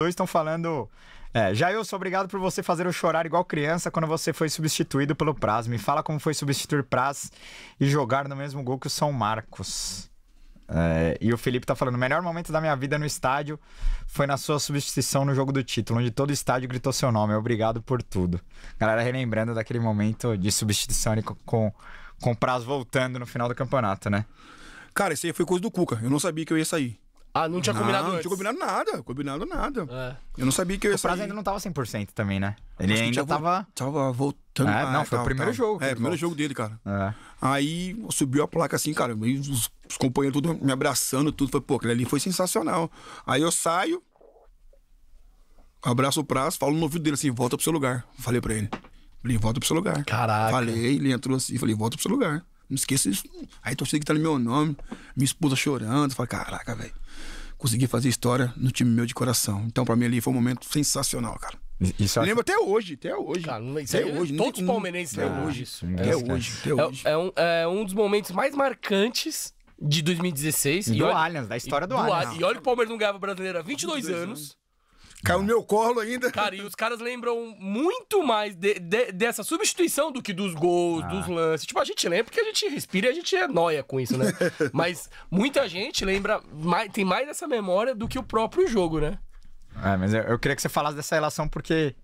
dois estão falando. É, Jailson, obrigado por você fazer eu chorar igual criança quando você foi substituído pelo Praz. Me fala como foi substituir Praz e jogar no mesmo gol que o São Marcos. É, e o Felipe tá falando: o melhor momento da minha vida no estádio foi na sua substituição no jogo do título, onde todo estádio gritou seu nome. Obrigado por tudo. Galera, relembrando daquele momento de substituição ali com, com o Praz voltando no final do campeonato, né? Cara, isso aí foi coisa do Cuca. Eu não sabia que eu ia sair. Ah, não tinha não, combinado Não tinha combinado nada, combinado nada. É. Eu não sabia que eu ia O prazo ainda não tava 100% também, né? Ele ainda tava... Tava voltando. É, ah, não, foi tava, o primeiro tava. jogo. É, primeiro volta. jogo dele, cara. É. Aí subiu a placa assim, cara, os, os companheiros tudo me abraçando, tudo. Foi pô, aquele ali foi sensacional. Aí eu saio, abraço o prazo, falo no ouvido dele assim, volta pro seu lugar. Falei pra ele. Falei, volta pro seu lugar. Caraca. Falei, ele entrou assim, falei, volta pro seu lugar. Não esqueça isso. Aí torcida que tá no meu nome, minha esposa chorando. Falei, caraca, velho consegui fazer história no time meu de coração. Então, para mim ali foi um momento sensacional, cara. Isso acha... Lembro até hoje, até hoje. Cara, até é, hoje. Todos os palmeirenses é hoje. Ah, isso, até é, hoje, até hoje. É, é, um, é um dos momentos mais marcantes de 2016. E do olha, Allianz, da história do, do Allianz. E olha que o Palmeiras não ganhava brasileiro há 22, 22 anos. anos. Caiu no meu colo ainda. Cara, e os caras lembram muito mais de, de, dessa substituição do que dos gols, ah. dos lances. Tipo, a gente lembra porque a gente respira e a gente é noia com isso, né? Mas muita gente lembra, mais, tem mais essa memória do que o próprio jogo, né? É, mas eu, eu queria que você falasse dessa relação porque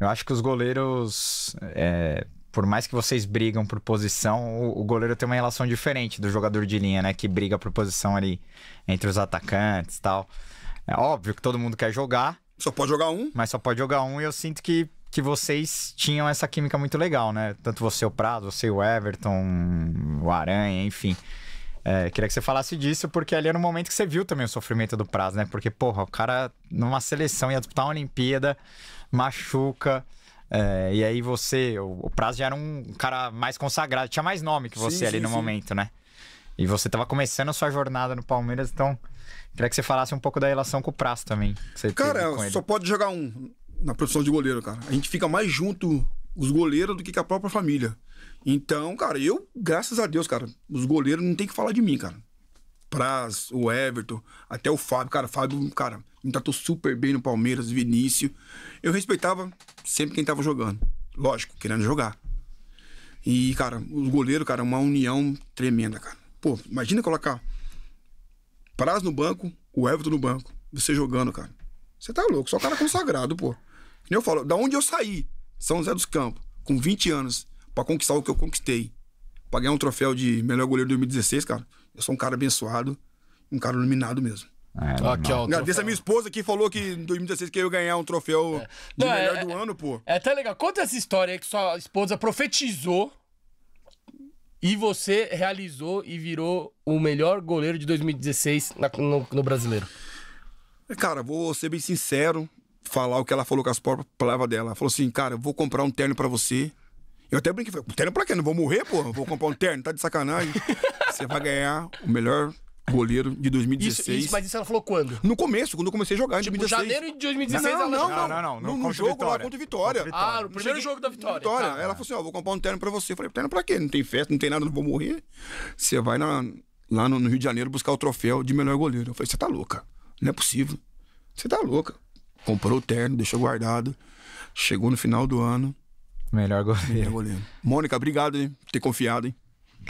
eu acho que os goleiros. É, por mais que vocês brigam por posição, o, o goleiro tem uma relação diferente do jogador de linha, né? Que briga por posição ali entre os atacantes e tal. É óbvio que todo mundo quer jogar. Só pode jogar um. Mas só pode jogar um e eu sinto que, que vocês tinham essa química muito legal, né? Tanto você, o Prado, você, o Everton, o Aranha, enfim. É, queria que você falasse disso, porque ali era um momento que você viu também o sofrimento do Prazo, né? Porque, porra, o cara numa seleção ia disputar uma Olimpíada, machuca. É, e aí você, o, o Prazo já era um cara mais consagrado, tinha mais nome que você sim, ali sim, no sim. momento, né? E você tava começando a sua jornada no Palmeiras, então Queria que você falasse um pouco da relação com o Praz também. cara, só pode jogar um na profissão de goleiro, cara. A gente fica mais junto os goleiros do que com a própria família. Então, cara, eu, graças a Deus, cara, os goleiros não tem que falar de mim, cara. Praz, o Everton, até o Fábio, cara, Fábio, cara, me tratou super bem no Palmeiras, Vinícius. Eu respeitava sempre quem tava jogando. Lógico, querendo jogar. E, cara, os goleiros, cara, é uma união tremenda, cara. Pô, imagina colocar Praz no banco, o Everton no banco. Você jogando, cara. Você tá louco, só cara consagrado, pô. Que eu falo, da onde eu saí, São José dos Campos, com 20 anos, para conquistar o que eu conquistei. Pra ganhar um troféu de melhor goleiro de 2016, cara. Eu sou um cara abençoado, um cara iluminado mesmo. É, aqui, ó, Agradeço a minha esposa que falou que em 2016 que eu ia ganhar um troféu é. de Não, melhor é, do é, ano, pô. É até legal. Conta essa história aí que sua esposa profetizou e você realizou e virou o melhor goleiro de 2016 na, no, no, brasileiro. É, cara, vou ser bem sincero, falar o que ela falou com as próprias palavras dela. Ela falou assim, cara, eu vou comprar um terno para você. Eu até brinquei, falei, terno pra quê? Não vou morrer, pô. Vou comprar um terno, tá de sacanagem. Você vai ganhar o melhor goleiro de 2016. Isso, isso, mas isso ela falou quando? No começo, quando eu comecei a jogar. Tipo, em 2016. janeiro de 2016 não, ela não, não, não, não, no, no jogo vitória. lá contra o Vitória. Ah, no primeiro jogo da Vitória. Vitória. Tá. Ela falou assim: ó, vou comprar um terno pra você. Eu falei: terno pra quê? Não tem festa, não tem nada, não vou morrer. Você vai na, lá no, no, Rio de Janeiro buscar o troféu de melhor goleiro. Eu falei: você tá louca. Não é possível. Você tá louca. Comprou o terno, deixou guardado. Chegou no final do ano. Melhor goleiro. Melhor goleiro. Mônica, obrigado, hein, por ter confiado, hein.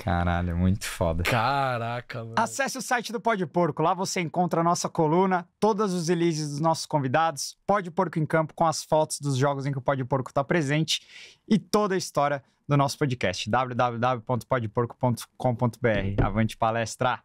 Caralho, muito foda. Caraca, mano. Acesse o site do Pode Porco, lá você encontra a nossa coluna, todas os releases dos nossos convidados, Pode Porco em Campo com as fotos dos jogos em que o Pode Porco está presente e toda a história do nosso podcast, www.podporco.com.br. Avante palestra!